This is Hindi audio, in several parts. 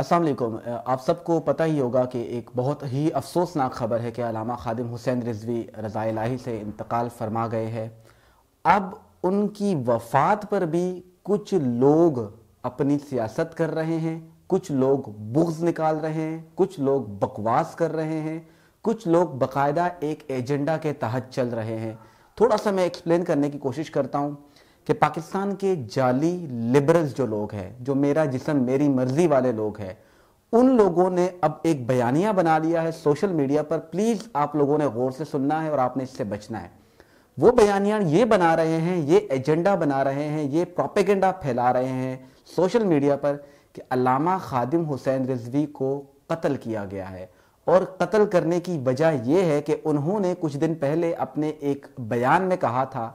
असल आप सबको पता ही होगा कि एक बहुत ही अफसोसनाक खबर है कि अलामा खादिम हुसैन रिजवी रज़ा लाही से इंतकाल फरमा गए हैं अब उनकी वफात पर भी कुछ लोग अपनी सियासत कर रहे हैं कुछ लोग बुग्ज निकाल रहे हैं कुछ लोग बकवास कर रहे हैं कुछ लोग बाकायदा एक एजेंडा के तहत चल रहे हैं थोड़ा सा मैं एक्सप्लेन करने की कोशिश करता हूँ कि पाकिस्तान के जाली लिबरल्स जो लोग हैं जो मेरा जिसम मेरी मर्जी वाले लोग हैं उन लोगों ने अब एक बयानिया बना लिया है सोशल मीडिया पर प्लीज़ आप लोगों ने गौर से सुनना है और आपने इससे बचना है वो बयानिया ये बना रहे हैं ये एजेंडा बना रहे हैं ये प्रोपेगेंडा फैला रहे हैं सोशल मीडिया पर कि अलामा खादिम हुसैन रिजवी को कत्ल किया गया है और कत्ल करने की वजह यह है कि उन्होंने कुछ दिन पहले अपने एक बयान में कहा था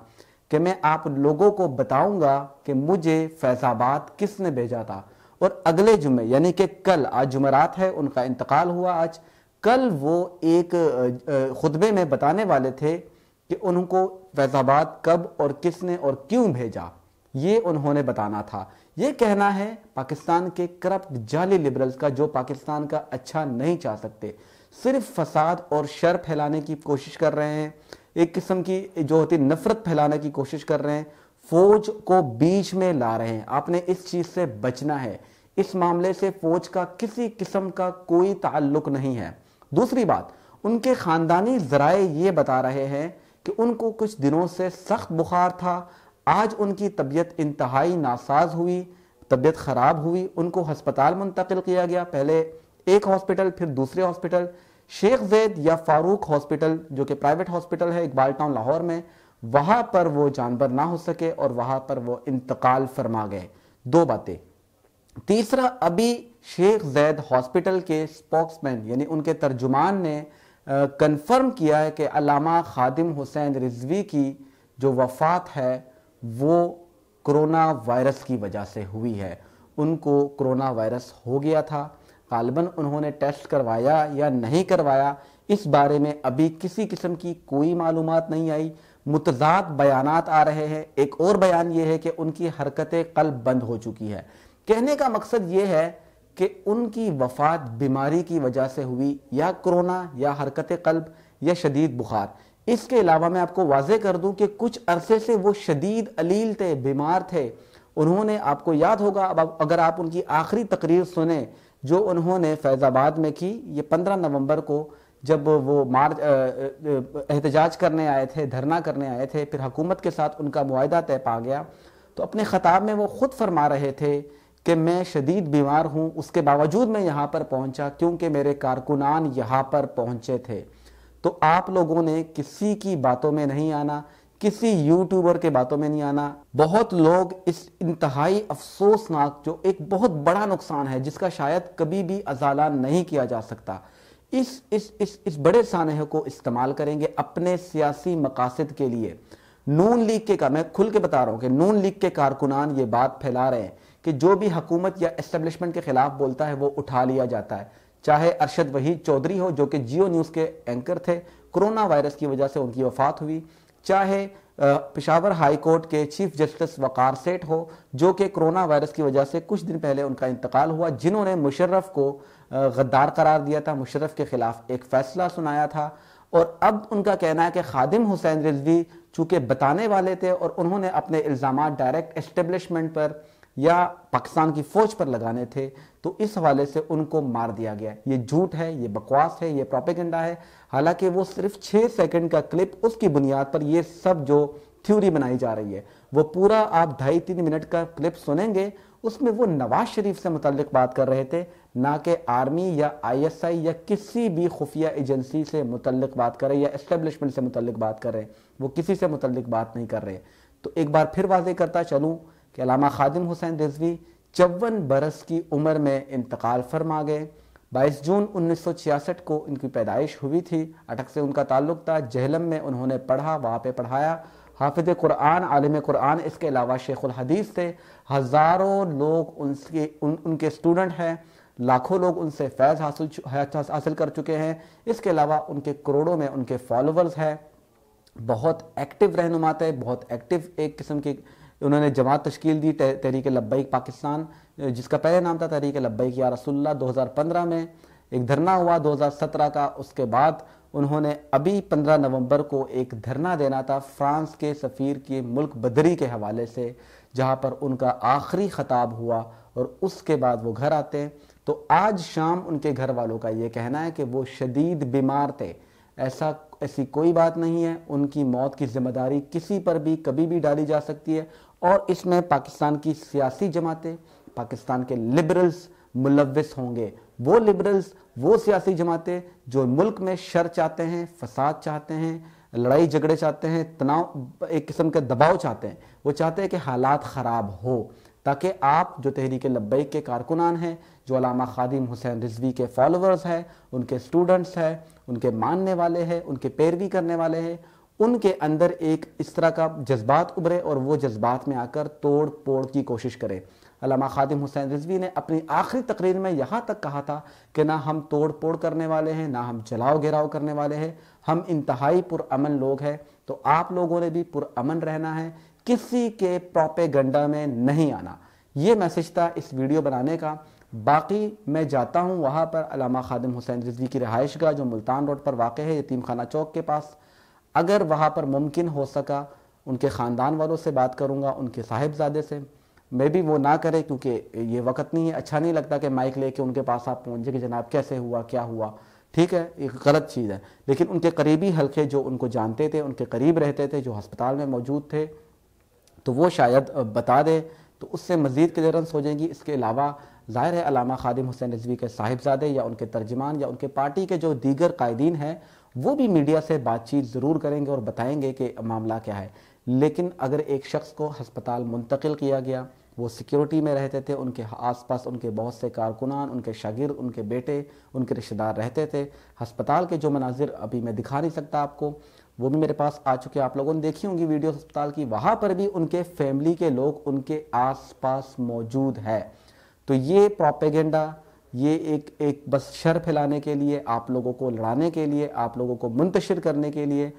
कि मैं आप लोगों को बताऊंगा कि मुझे फैजाबाद किसने भेजा था और अगले जुमे यानी कि कल आज जुमेरात है उनका इंतकाल हुआ आज कल वो एक खुतबे में बताने वाले थे कि उनको फैजाबाद कब और किसने और क्यों भेजा ये उन्होंने बताना था ये कहना है पाकिस्तान के करप्ट जाली लिबरल्स का जो पाकिस्तान का अच्छा नहीं चाह सकते सिर्फ फसाद और शर फैलाने की कोशिश कर रहे हैं एक किस्म की जो होती है नफरत फैलाने की कोशिश कर रहे हैं फौज को बीच में ला रहे हैं आपने इस चीज से बचना है इस मामले से फौज का किसी किस्म का कोई ताल्लुक नहीं है दूसरी बात उनके खानदानी जराए ये बता रहे हैं कि उनको कुछ दिनों से सख्त बुखार था आज उनकी तबीयत इंतहाई नासाज हुई तबीयत ख़राब हुई उनको हस्पताल मुंतकिल किया गया पहले एक हॉस्पिटल फिर दूसरे हॉस्पिटल शेख जैद या फारूक हॉस्पिटल जो कि प्राइवेट हॉस्पिटल है इकबाल टाउन लाहौर में वहां पर वो जानवर ना हो सके और वहां पर वो इंतकाल फरमा गए दो बातें तीसरा अभी शेख जैद हॉस्पिटल के स्पोक्समैन यानी उनके तर्जुमान ने कंफर्म किया है कि अलामा खादिम हुसैन रिजवी की जो वफात है वो कोरोना वायरस की वजह से हुई है उनको कोरोना वायरस हो गया था गालबन उन्होंने टेस्ट करवाया या नहीं करवाया इस बारे में अभी किसी किस्म की कोई मालूम नहीं आई मुतजाद बयान आ रहे हैं एक और बयान ये है कि उनकी हरकतें कल बंद हो चुकी है कहने का मकसद ये है कि उनकी वफात बीमारी की वजह से हुई या कोरोना या हरकत कल्ब या शदीद बुखार इसके अलावा मैं आपको वाजे कर दूं कि कुछ अरसे से वो शदीद अलील थे बीमार थे उन्होंने आपको याद होगा अब अगर आप उनकी आखिरी तकरीर सुने जो उन्होंने फैज़ाबाद में की ये 15 नवंबर को जब वो मार्च एहतजाज करने आए थे धरना करने आए थे फिर हुकूमत के साथ उनका माहा तय पा गया तो अपने ख़ताब में वो ख़ुद फरमा रहे थे कि मैं शदीद बीमार हूँ उसके बावजूद मैं यहाँ पर पहुँचा क्योंकि मेरे कारकुनान यहाँ पर पहुँचे थे तो आप लोगों ने किसी की बातों में नहीं आना किसी यूट्यूबर के बातों में नहीं आना बहुत लोग इस इंतहाई अफसोसनाक जो एक बहुत बड़ा नुकसान है जिसका शायद कभी भी अजाला नहीं किया जा सकता इस इस इस इस बड़े सानह को इस्तेमाल करेंगे अपने सियासी मकासद के लिए नून लीग के का मैं खुल के बता रहा हूँ कि नून लीग के कारकुनान ये बात फैला रहे हैं कि जो भी हकूमत या इस्टबलिशमेंट के खिलाफ बोलता है वो उठा लिया जाता है चाहे अरशद वहीद चौधरी हो जो कि जियो न्यूज़ के एंकर थे कोरोना वायरस की वजह से उनकी वफात हुई चाहे पिशावर हाई कोर्ट के चीफ जस्टिस वकार सेठ हो जो कि कोरोना वायरस की वजह से कुछ दिन पहले उनका इंतकाल हुआ जिन्होंने मुशर्रफ को गद्दार करार दिया था मुशर्रफ के खिलाफ एक फैसला सुनाया था और अब उनका कहना है कि खादिम हुसैन रिजवी चूंकि बताने वाले थे और उन्होंने अपने इल्ज़ाम डायरेक्ट एस्टेब्लिशमेंट पर या पाकिस्तान की फौज पर लगाने थे तो इस हवाले से उनको मार दिया गया ये झूठ है ये बकवास है ये प्रोपेगेंडा है हालांकि वो सिर्फ छः सेकंड का क्लिप उसकी बुनियाद पर ये सब जो थ्योरी बनाई जा रही है वो पूरा आप ढाई तीन मिनट का क्लिप सुनेंगे उसमें वो नवाज शरीफ से मुतल बात कर रहे थे ना कि आर्मी या आईएसआई या किसी भी खुफिया एजेंसी से मुतल बात कर रहे या इस्टेब्लिशमेंट से मुतल बात कर रहे वो किसी से मुतल बात नहीं कर रहे तो एक बार फिर वाजे करता चलूँ कि अलामा खादिम हुसैन रिजवी चौवन बरस की उम्र में इंतकाल फरमा गए 22 जून 1966 को इनकी पैदाइश हुई थी अटक से उनका ताल्लुक था जहलम में उन्होंने पढ़ा वहाँ पे पढ़ाया हाफिज कुरान आलम कुरान इसके अलावा शेखुल हदीस थे हज़ारों लोग उनके उन, उनके स्टूडेंट हैं लाखों लोग उनसे फैज़ हासिल हासिल कर चुके हैं इसके अलावा उनके करोड़ों में उनके फॉलोअर्स हैं बहुत एक्टिव रहनुमा थे बहुत एक्टिव एक किस्म की उन्होंने जमात तश्कील दी तहरीक लब्बैक पाकिस्तान जिसका पहले नाम था तहरीक लब्बैक या रसुल्ला 2015 में एक धरना हुआ 2017 का उसके बाद उन्होंने अभी 15 नवंबर को एक धरना देना था फ्रांस के सफ़ीर के मुल्क बदरी के हवाले से जहां पर उनका आखिरी ख़ताब हुआ और उसके बाद वो घर आते हैं तो आज शाम उनके घर वालों का ये कहना है कि वो शदीद बीमार थे ऐसा ऐसी कोई बात नहीं है उनकी मौत की जिम्मेदारी किसी पर भी कभी भी डाली जा सकती है और इसमें पाकिस्तान की सियासी जमातें पाकिस्तान के लिबरल्स मुलविस होंगे वो लिबरल्स वो सियासी जमातें जो मुल्क में शर चाहते हैं फसाद चाहते हैं लड़ाई झगड़े चाहते हैं तनाव एक किस्म के दबाव चाहते हैं वो चाहते हैं कि हालात ख़राब हो ताकि आप जो तहरीक लब्बई के कारकुनान हैं जो अलामा खादिम हुसैन रिजवी के फॉलोअर्स हैं उनके स्टूडेंट्स हैं उनके मानने वाले हैं उनके पैरवी करने वाले हैं उनके अंदर एक इस तरह का जज्बात उभरे और वो जज्बात में आकर तोड़ फोड़ की कोशिश करें अलामा खादिम हुसैन रिजवी ने अपनी आखिरी तकरीर में यहाँ तक कहा था कि ना हम तोड़ फोड़ करने वाले हैं ना हम जलाओ गिराव करने वाले हैं हम इंतहाई पुरअमन लोग हैं तो आप लोगों ने भी पुरअमन रहना है किसी के प्रोपेगंडा में नहीं आना ये मैसेज था इस वीडियो बनाने का बाकी मैं जाता हूँ वहाँ पर अलामा खादिम हुसैन रिजवी की रहाइश का जो मुल्तान रोड पर वाक़ है यतीम खाना चौक के पास अगर वहाँ पर मुमकिन हो सका उनके ख़ानदान वालों से बात करूँगा उनके साहिबजादे से मे भी वो ना करें क्योंकि ये वक्त नहीं है अच्छा नहीं लगता कि माइक लेके उनके पास आप पहुँचे कि जनाब कैसे हुआ क्या हुआ ठीक है एक गलत चीज़ है लेकिन उनके करीबी हल्के जो उनको जानते थे उनके करीब रहते थे जो हस्पताल में मौजूद थे तो वो शायद बता दे तो उससे मज़ीद क्लियरेंस हो जाएगी इसके अलावा ज़ाहिर है अलामा खादिम हुसैन रिजवी के साहिबजादे या उनके तर्जमान या उनके पार्टी के जो दीगर कायदीन हैं वो भी मीडिया से बातचीत ज़रूर करेंगे और बताएंगे कि मामला क्या है लेकिन अगर एक शख्स को हस्पताल मुंतकिल किया गया वो सिक्योरिटी में रहते थे उनके आसपास उनके बहुत से कारकुनान उनके शागिर उनके बेटे उनके रिश्तेदार रहते थे हस्पताल के जो मनाजिर अभी मैं दिखा नहीं सकता आपको वो भी मेरे पास आ चुके हैं आप लोगों ने देखी होंगी वीडियो अस्पताल की वहाँ पर भी उनके फैमिली के लोग उनके आसपास मौजूद है तो ये प्रोपेगेंडा ये एक एक बस शर फैलाने के लिए आप लोगों को लड़ाने के लिए आप लोगों को मुंतशिर करने के लिए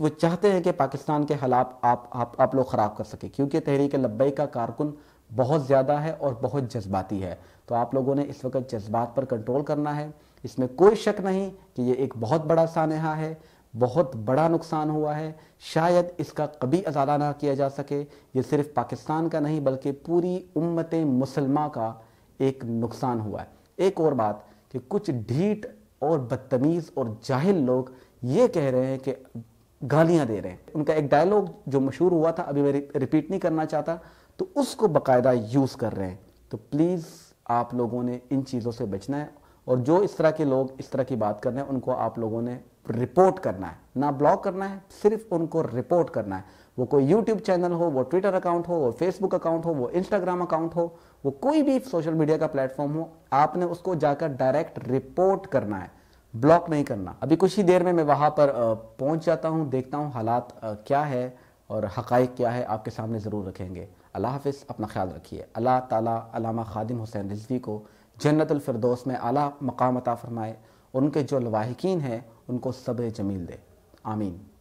वो चाहते हैं कि पाकिस्तान के हालात आप आप आप लोग ख़राब कर सकें क्योंकि तहरीक लब्बई का कारकुन बहुत ज़्यादा है और बहुत जज्बाती है तो आप लोगों ने इस वक्त जज्बात पर कंट्रोल करना है इसमें कोई शक नहीं कि ये एक बहुत बड़ा सानहा है बहुत बड़ा नुकसान हुआ है शायद इसका कभी अजाला ना किया जा सके ये सिर्फ पाकिस्तान का नहीं बल्कि पूरी उम्मत मुसलमा का एक नुकसान हुआ है एक और बात कि कुछ ढीठ और बदतमीज़ और जाहिल लोग ये कह रहे हैं कि गालियां दे रहे हैं उनका एक डायलॉग जो मशहूर हुआ था अभी मैं रिपीट नहीं करना चाहता तो उसको बाकायदा यूज़ कर रहे हैं तो प्लीज़ आप लोगों ने इन चीज़ों से बचना है और जो इस तरह के लोग इस तरह की बात कर रहे हैं उनको आप लोगों ने रिपोर्ट करना है ना ब्लॉक करना है सिर्फ उनको रिपोर्ट करना है वो कोई यूट्यूब चैनल हो वो ट्विटर अकाउंट हो वो फेसबुक अकाउंट हो वो इंस्टाग्राम अकाउंट हो वो कोई भी सोशल मीडिया का प्लेटफॉर्म हो आपने उसको जाकर डायरेक्ट रिपोर्ट करना है ब्लॉक नहीं करना अभी कुछ ही देर में मैं वहां पर पहुंच जाता हूँ देखता हूँ हालात क्या है और हक़ क्या है आपके सामने ज़रूर रखेंगे अल्लाह हाफिज़ अपना ख्याल रखिए अल्लाह ताला अलामा खादिम हुसैन रिजवी को जन्नतफरदोस में आला मकाम अता फरमाए उनके जो लवाहकिन हैं उनको सब्र जमील दे आमीन